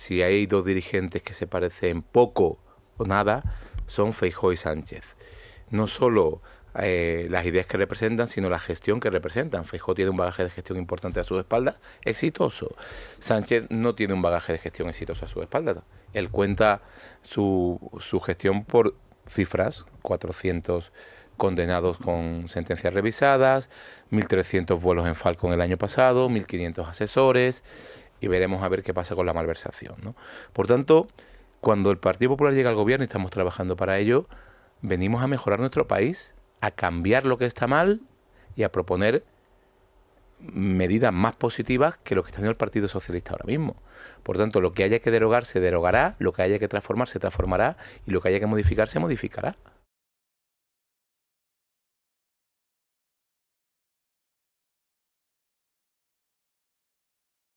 si hay dos dirigentes que se parecen poco o nada, son Feijó y Sánchez. No solo eh, las ideas que representan, sino la gestión que representan. Feijó tiene un bagaje de gestión importante a su espalda, exitoso. Sánchez no tiene un bagaje de gestión exitoso a su espalda. Él cuenta su, su gestión por cifras, 400 condenados con sentencias revisadas, 1.300 vuelos en Falcon el año pasado, 1.500 asesores, y veremos a ver qué pasa con la malversación. ¿no? Por tanto, cuando el Partido Popular llega al gobierno y estamos trabajando para ello, venimos a mejorar nuestro país, a cambiar lo que está mal y a proponer medidas más positivas que lo que está haciendo el Partido Socialista ahora mismo. Por tanto, lo que haya que derogar se derogará, lo que haya que transformar se transformará y lo que haya que modificar se modificará.